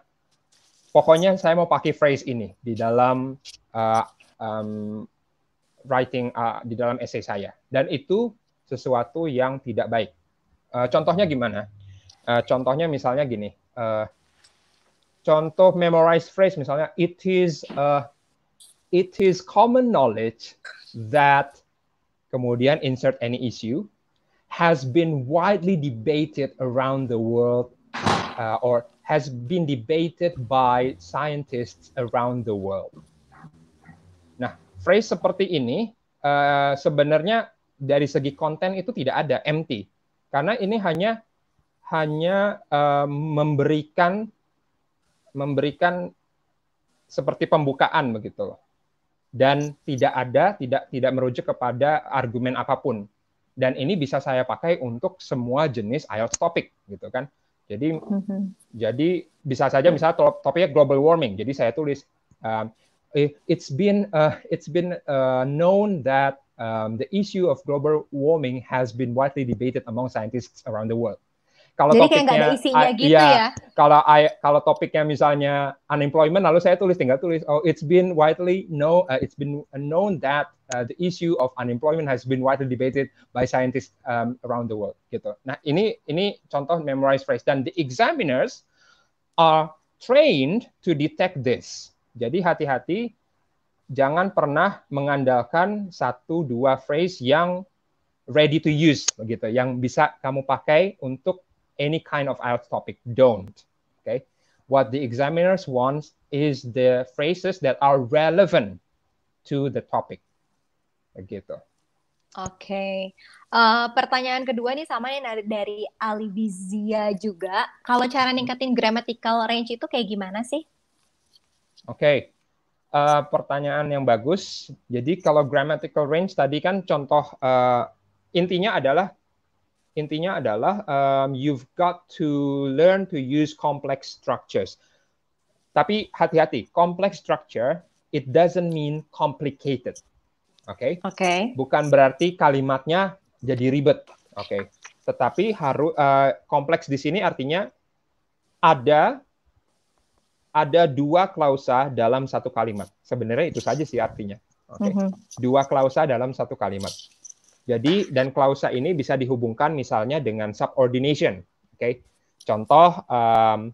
pokoknya saya mau pakai phrase ini di dalam uh, um, writing uh, di dalam essay saya, dan itu sesuatu yang tidak baik Uh, contohnya gimana? Uh, contohnya misalnya gini. Uh, contoh memorize phrase misalnya it is uh, it is common knowledge that kemudian insert any issue has been widely debated around the world uh, or has been debated by scientists around the world. Nah, phrase seperti ini uh, sebenarnya dari segi konten itu tidak ada empty karena ini hanya hanya uh, memberikan memberikan seperti pembukaan begitu loh. Dan tidak ada tidak tidak merujuk kepada argumen apapun. Dan ini bisa saya pakai untuk semua jenis IELTS topik gitu kan. Jadi mm-hmm. jadi bisa saja misalnya topiknya global warming. Jadi saya tulis uh, it's been uh, it's been uh, known that um, the issue of global warming has been widely debated among scientists around the world. Kalau Jadi topiknya, kayak nggak ada isinya I, gitu ya. ya. Kalau I, kalau topiknya misalnya unemployment, lalu saya tulis tinggal tulis, oh it's been widely know, uh, it's been known that uh, the issue of unemployment has been widely debated by scientists um, around the world. Gitu. Nah ini ini contoh memorized phrase dan the examiners are trained to detect this. Jadi hati-hati jangan pernah mengandalkan satu dua phrase yang ready to use begitu yang bisa kamu pakai untuk any kind of IELTS topic. Don't. Okay. What the examiners wants is the phrases that are relevant to the topic. Begitu. Oke, okay. uh, eh, pertanyaan kedua nih sama nih dari Ali juga. Kalau cara ningkatin grammatical range itu kayak gimana sih? Oke, okay uh, pertanyaan yang bagus. Jadi kalau grammatical range tadi kan contoh uh, intinya adalah intinya adalah um, you've got to learn to use complex structures. Tapi hati-hati, complex structure it doesn't mean complicated. Oke. Okay? Oke. Okay. Bukan berarti kalimatnya jadi ribet. Oke. Okay. Tetapi harus uh, kompleks di sini artinya ada ada dua klausa dalam satu kalimat. Sebenarnya itu saja sih artinya. Okay. Mm-hmm. Dua klausa dalam satu kalimat. Jadi dan klausa ini bisa dihubungkan misalnya dengan subordination. Oke. Okay? Contoh um,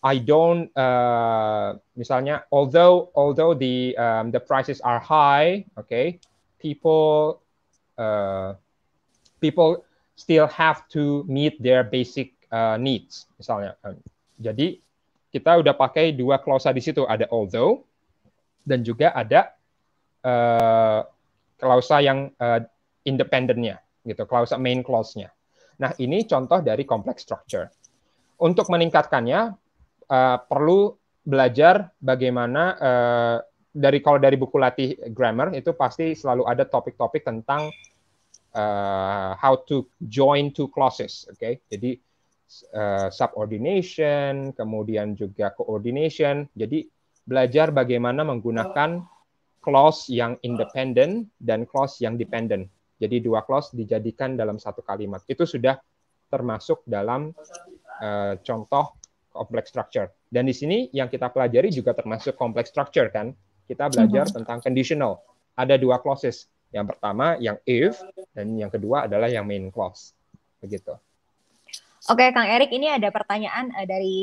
I don't uh, misalnya although although the um, the prices are high, okay, people uh, people still have to meet their basic uh, needs misalnya. jadi kita udah pakai dua klausa di situ, ada although dan juga ada uh, klausa yang uh, eh, independennya, gitu, klausa main clause-nya. Nah, ini contoh dari complex structure. Untuk meningkatkannya uh, perlu belajar bagaimana uh, dari kalau dari buku latih grammar itu pasti selalu ada topik-topik tentang uh, how to join two clauses, oke? Okay? Jadi Eh, subordination, kemudian juga coordination. Jadi belajar bagaimana menggunakan clause yang independent dan clause yang dependent. Jadi dua clause dijadikan dalam satu kalimat. Itu sudah termasuk dalam uh, contoh complex structure. Dan di sini yang kita pelajari juga termasuk complex structure kan. Kita belajar mhm. tentang conditional. Ada dua clauses. Yang pertama yang if dan yang kedua adalah yang main clause. Begitu. Oke, Kang Erik, ini ada pertanyaan eh, dari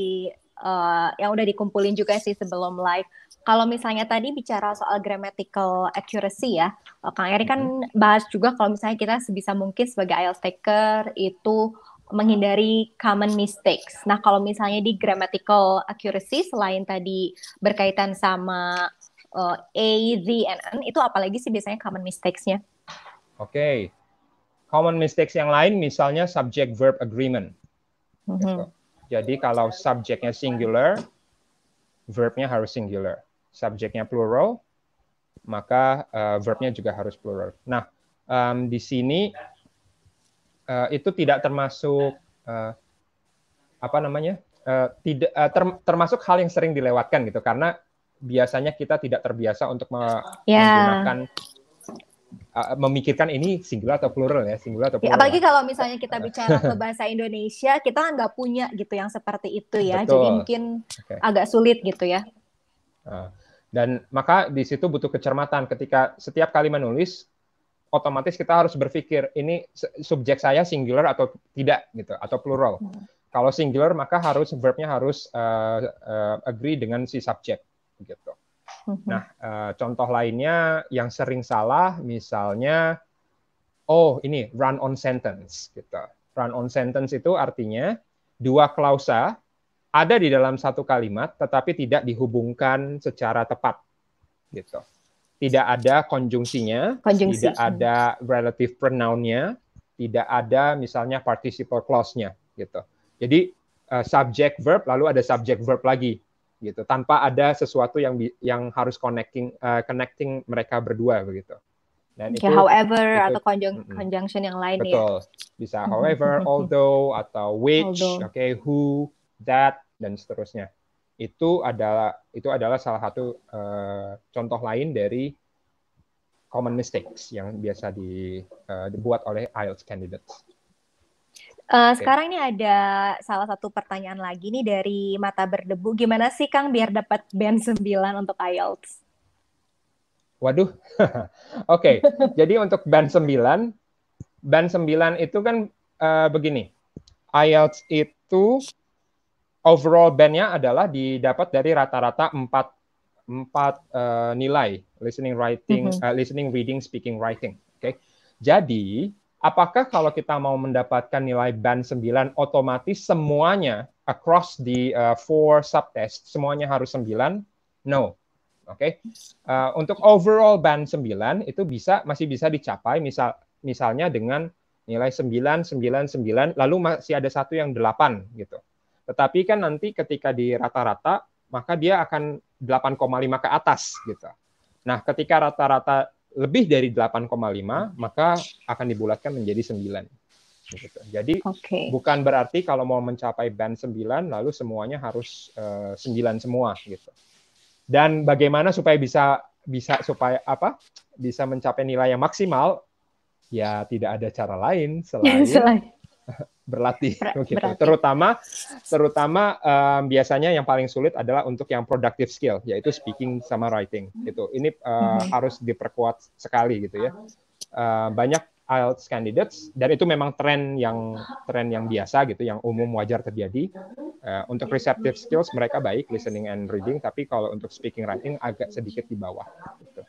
uh, yang udah dikumpulin juga sih sebelum live. Kalau misalnya tadi bicara soal grammatical accuracy ya, uh, Kang Erik kan mm-hmm. bahas juga kalau misalnya kita sebisa mungkin sebagai IELTS taker itu menghindari common mistakes. Nah, kalau misalnya di grammatical accuracy selain tadi berkaitan sama uh, A, Z, and N, itu apalagi sih biasanya common mistakes-nya? Oke. Okay. Common mistakes yang lain misalnya subject verb agreement. Gitu. Mm-hmm. Jadi kalau subjeknya singular, verbnya harus singular. Subjeknya plural, maka uh, verbnya juga harus plural. Nah, um, di sini uh, itu tidak termasuk uh, apa namanya? Uh, tidak uh, ter, termasuk hal yang sering dilewatkan gitu karena biasanya kita tidak terbiasa untuk yeah. menggunakan memikirkan ini singular atau plural ya, singular atau iya, plural. apalagi kalau misalnya kita bicara ke bahasa Indonesia, kita nggak punya gitu yang seperti itu ya. Betul. Jadi mungkin okay. agak sulit gitu ya. dan maka di situ butuh kecermatan ketika setiap kali menulis otomatis kita harus berpikir ini subjek saya singular atau tidak gitu atau plural. Hmm. Kalau singular maka harus verbnya harus uh, uh, agree dengan si subjek gitu. Mm-hmm. Nah, eh, contoh lainnya yang sering salah misalnya oh ini run on sentence gitu. Run on sentence itu artinya dua klausa ada di dalam satu kalimat tetapi tidak dihubungkan secara tepat gitu. Tidak ada konjungsinya, Konjungsi. tidak ada relative pronoun-nya, tidak ada misalnya participle clause-nya gitu. Jadi uh, subject verb lalu ada subject verb lagi gitu tanpa ada sesuatu yang yang harus connecting uh, connecting mereka berdua begitu dan okay, itu however itu, atau conjun, mm, conjunction yang lain ya. betul. ya bisa however although atau which oke okay, who that dan seterusnya itu adalah itu adalah salah satu uh, contoh lain dari common mistakes yang biasa di, uh, dibuat oleh IELTS candidates Eh, sekarang ini ada salah satu pertanyaan lagi nih dari Mata Berdebu. Gimana sih Kang biar dapat band 9 untuk IELTS? Waduh. Oke, okay. jadi untuk band 9, band 9 itu kan uh, begini. IELTS itu overall bandnya adalah didapat dari rata-rata 4 4 uh, nilai listening writing mm -hmm. uh, listening reading speaking writing. Oke. Okay? Jadi apakah kalau kita mau mendapatkan nilai band 9 otomatis semuanya across the uh, four subtest semuanya harus 9? No. Oke. Okay? Uh, untuk overall band 9 itu bisa masih bisa dicapai misal misalnya dengan nilai 9 9 9 lalu masih ada satu yang 8 gitu. Tetapi kan nanti ketika di rata-rata maka dia akan 8,5 ke atas gitu. Nah, ketika rata-rata lebih dari 8,5 maka akan dibulatkan menjadi 9. Gitu. Jadi okay. bukan berarti kalau mau mencapai band 9 lalu semuanya harus uh, eh, 9 semua gitu. Dan bagaimana supaya bisa bisa supaya apa? Bisa mencapai nilai yang maksimal ya tidak ada cara lain selain, selain berlatih Ber gitu. Berlatih. Terutama terutama um, biasanya yang paling sulit adalah untuk yang productive skill yaitu speaking sama writing gitu. Ini uh, hmm. harus diperkuat sekali gitu ya. Uh, banyak IELTS candidates dan itu memang tren yang tren yang biasa gitu yang umum wajar terjadi. Uh, untuk receptive skills mereka baik listening and reading tapi kalau untuk speaking writing agak sedikit di bawah gitu.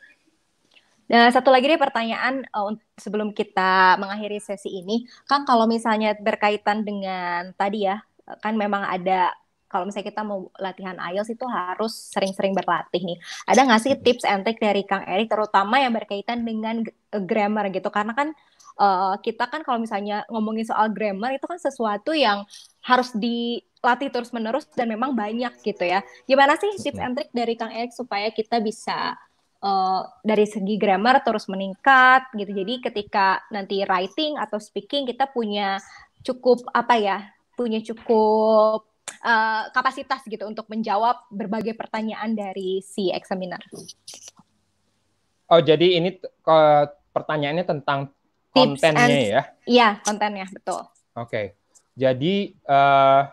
Nah, satu lagi nih pertanyaan uh, sebelum kita mengakhiri sesi ini, Kang, kalau misalnya berkaitan dengan tadi ya, eh, kan memang ada kalau misalnya kita mau latihan IELTS itu harus sering-sering berlatih nih. Ada nggak sih tips and trick dari Kang Erik terutama yang berkaitan dengan eh, grammar gitu? Karena kan uh, kita kan kalau misalnya ngomongin soal grammar itu kan sesuatu yang harus dilatih terus-menerus dan memang banyak gitu ya. Gimana sih tips and trick dari Kang Erik supaya kita bisa uh, dari segi grammar terus meningkat gitu. Jadi ketika nanti writing atau speaking kita punya cukup apa ya? punya cukup uh, kapasitas gitu untuk menjawab berbagai pertanyaan dari si examiner. Oh, jadi ini uh, pertanyaannya tentang Tips kontennya and, ya? Iya, kontennya betul. Oke. Okay. Jadi uh,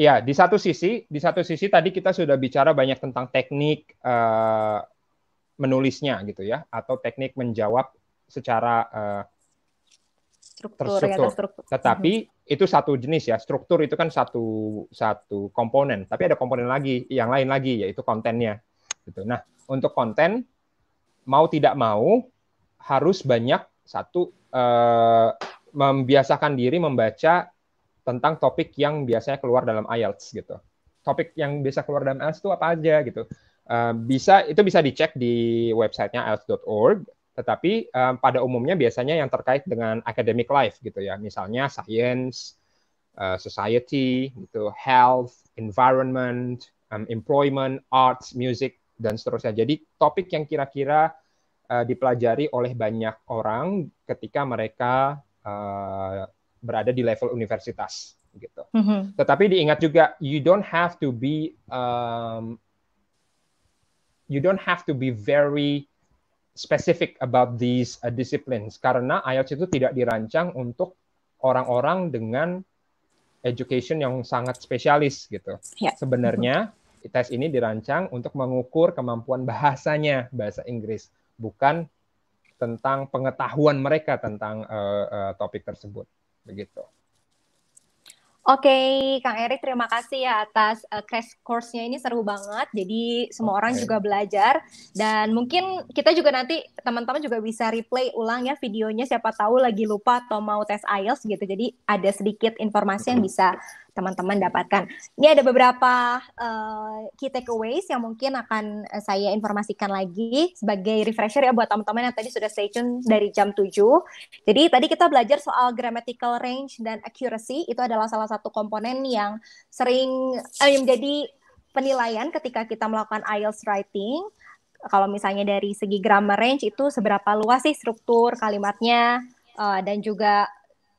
ya di satu sisi, di satu sisi tadi kita sudah bicara banyak tentang teknik uh, menulisnya gitu ya atau teknik menjawab secara uh, struktur, terstruktur. Ya, terstruktur. Tetapi hmm. itu satu jenis ya, struktur itu kan satu satu komponen, tapi ada komponen lagi yang lain lagi yaitu kontennya. Gitu. Nah, untuk konten mau tidak mau harus banyak satu uh, membiasakan diri membaca tentang topik yang biasanya keluar dalam IELTS gitu. Topik yang biasa keluar dalam IELTS itu apa aja gitu. Uh, bisa itu bisa dicek di websitenya else.org tetapi um, pada umumnya biasanya yang terkait dengan academic life gitu ya misalnya science uh, society gitu health environment um, employment arts music dan seterusnya jadi topik yang kira-kira uh, dipelajari oleh banyak orang ketika mereka uh, berada di level universitas gitu mm -hmm. tetapi diingat juga you don't have to be um, you don't have to be very specific about these uh, disciplines karena IELTS itu tidak dirancang untuk orang-orang dengan education yang sangat spesialis gitu. Yeah. Sebenarnya tes ini dirancang untuk mengukur kemampuan bahasanya bahasa Inggris, bukan tentang pengetahuan mereka tentang uh, uh, topik tersebut. Begitu. Oke, okay, Kang Erik, terima kasih ya atas uh, crash course-nya ini seru banget. Jadi semua okay. orang juga belajar dan mungkin kita juga nanti teman-teman juga bisa replay ulang ya videonya siapa tahu lagi lupa atau mau tes IELTS gitu. Jadi ada sedikit informasi yang bisa teman-teman dapatkan. Ini ada beberapa uh, key takeaways yang mungkin akan eh, saya informasikan lagi sebagai refresher ya buat teman-teman yang tadi sudah stay tune dari jam 7. Jadi tadi kita belajar soal grammatical range dan accuracy itu adalah salah satu komponen yang sering eh, menjadi penilaian ketika kita melakukan IELTS writing kalau misalnya dari segi grammar range itu seberapa luas sih struktur kalimatnya uh, dan juga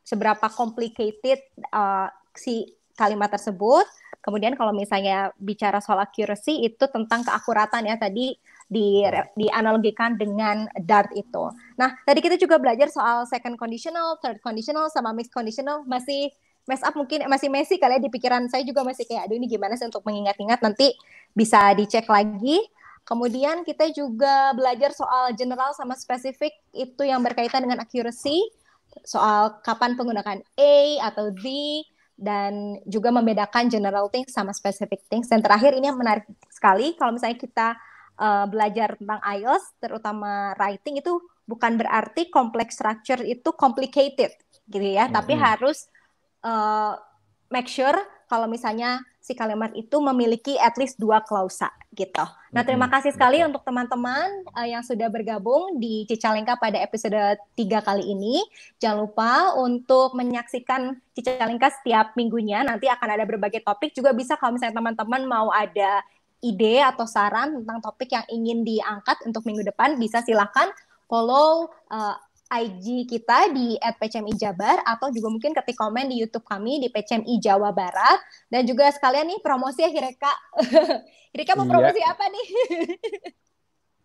seberapa complicated uh, si kalimat tersebut. Kemudian kalau misalnya bicara soal accuracy itu tentang keakuratan ya tadi di dianalogikan dengan dart itu. Nah, tadi kita juga belajar soal second conditional, third conditional sama mixed conditional masih mess up mungkin masih messy kali ya di pikiran saya juga masih kayak aduh ini gimana sih untuk mengingat-ingat nanti bisa dicek lagi. Kemudian kita juga belajar soal general sama spesifik itu yang berkaitan dengan accuracy, soal kapan penggunaan a atau d dan juga membedakan general things sama specific things. Dan terakhir ini yang menarik sekali kalau misalnya kita uh, belajar tentang IELTS terutama writing itu bukan berarti complex structure itu complicated gitu ya, mm -hmm. tapi harus uh, make sure kalau misalnya si kalimat itu memiliki at least dua klausa gitu. Nah, terima mm-hmm. kasih sekali untuk teman-teman uh, yang sudah bergabung di Cicalengka pada episode tiga kali ini. Jangan lupa untuk menyaksikan Cicalengka setiap minggunya. Nanti akan ada berbagai topik juga bisa kalau misalnya teman-teman mau ada ide atau saran tentang topik yang ingin diangkat untuk minggu depan bisa silahkan follow uh, IG kita di @pcmijabar atau juga mungkin ketik komen di YouTube kami di PCMI Jawa Barat dan juga sekalian nih promosi ya Hireka. Hireka mau iya. promosi iya. apa nih?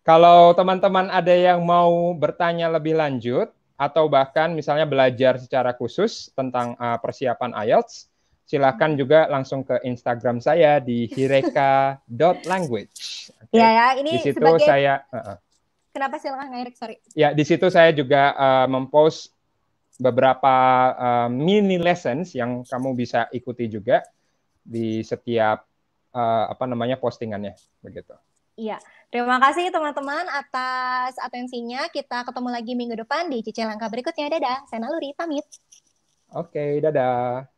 Kalau teman-teman ada yang mau bertanya lebih lanjut atau bahkan misalnya belajar secara khusus tentang uh, persiapan IELTS, silakan hmm. juga langsung ke Instagram saya di hireka.language. Okay. Ya ya, ini di situ sebagai saya uh -uh Kenapa silakan Kang Erik? Sorry. Ya, di situ saya juga uh, mempost beberapa uh, mini lessons yang kamu bisa ikuti juga di setiap uh, apa namanya postingannya begitu. Iya, terima kasih teman-teman atas atensinya. Kita ketemu lagi minggu depan di Cicil Langkah berikutnya. Dadah, saya Naluri pamit. Oke, okay, dadah.